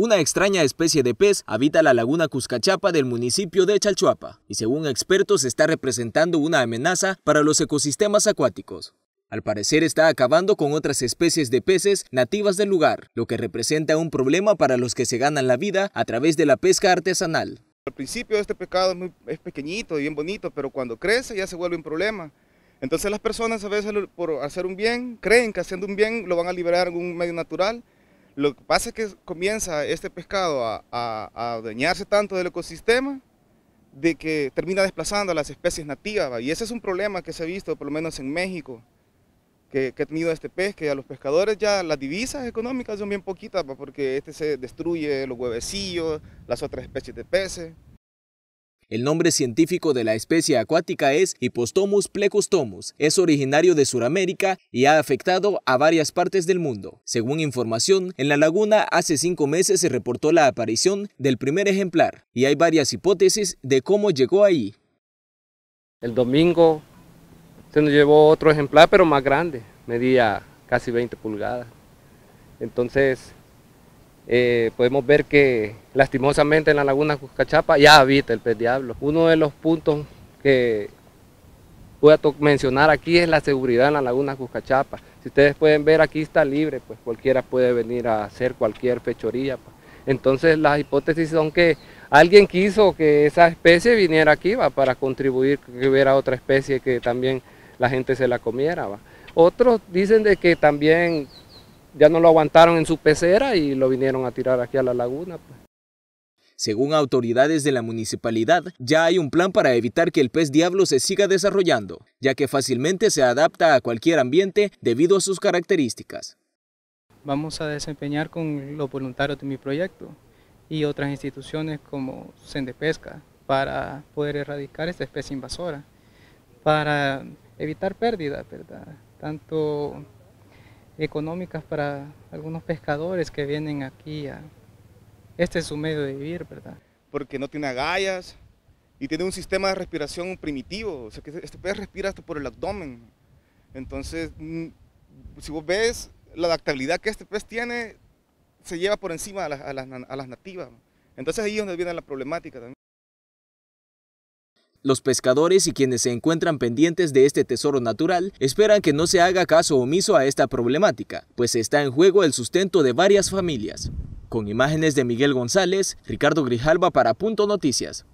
Una extraña especie de pez habita la laguna Cuscachapa del municipio de Chalchuapa y según expertos está representando una amenaza para los ecosistemas acuáticos. Al parecer está acabando con otras especies de peces nativas del lugar, lo que representa un problema para los que se ganan la vida a través de la pesca artesanal. Al principio este pecado es, pequeñito y bien bonito, pero cuando crece ya se vuelve un problema. Entonces las personas a veces por hacer un bien, creen que haciendo un bien lo van a liberar en un medio natural lo que pasa es que comienza este pescado a, dañarse tanto del ecosistema de que termina desplazando a las especies nativas. Y ese es un problema que se ha visto, por lo menos en México, que, ha tenido este pez, que a los pescadores ya las divisas económicas son bien poquitas, porque este se destruye los huevecillos, las otras especies de peces. El nombre científico de la especie acuática es Hipostomus plecostomus. Es originario de Sudamérica y ha afectado a varias partes del mundo. Según información, en la laguna hace cinco meses se reportó la aparición del primer ejemplar y hay varias hipótesis de cómo llegó ahí. El domingo se nos llevó otro ejemplar, pero más grande, medía casi 20 pulgadas. Entonces eh, podemos ver que lastimosamente en la laguna Cuscachapa ya habita el pez diablo. Uno de los puntos que voy a mencionar aquí es la seguridad en la laguna Cuscachapa. Si ustedes pueden ver aquí está libre, pues cualquiera puede venir a hacer cualquier fechoría. Pues. Entonces las hipótesis son que alguien quiso que esa especie viniera aquí ¿va? para contribuir que hubiera otra especie que también la gente se la comiera. Otros dicen de que también ya no lo aguantaron en su pecera y lo vinieron a tirar aquí a la laguna. Pues. Según autoridades de la municipalidad, ya hay un plan para evitar que el pez diablo se siga desarrollando, ya que fácilmente se adapta a cualquier ambiente debido a sus características. Vamos a desempeñar con los voluntarios de mi proyecto y otras instituciones como Sendepesca para poder erradicar esta especie invasora, para evitar pérdidas, ¿verdad? Tanto económicas para algunos pescadores que vienen aquí. A... Este es su medio de vivir, ¿verdad? Porque no tiene agallas y tiene un sistema de respiración primitivo, o sea que este pez respira hasta por el abdomen. Entonces, mm, si vos ves la adaptabilidad que este pez tiene, se lleva por encima a las, a las, a las nativas. Entonces ahí es donde viene la problemática también. Los pescadores y quienes se encuentran pendientes de este tesoro natural esperan que no se haga caso omiso a esta problemática, pues está en juego el sustento de varias familias. Con imágenes de Miguel González, Ricardo Grijalva para Punto Noticias.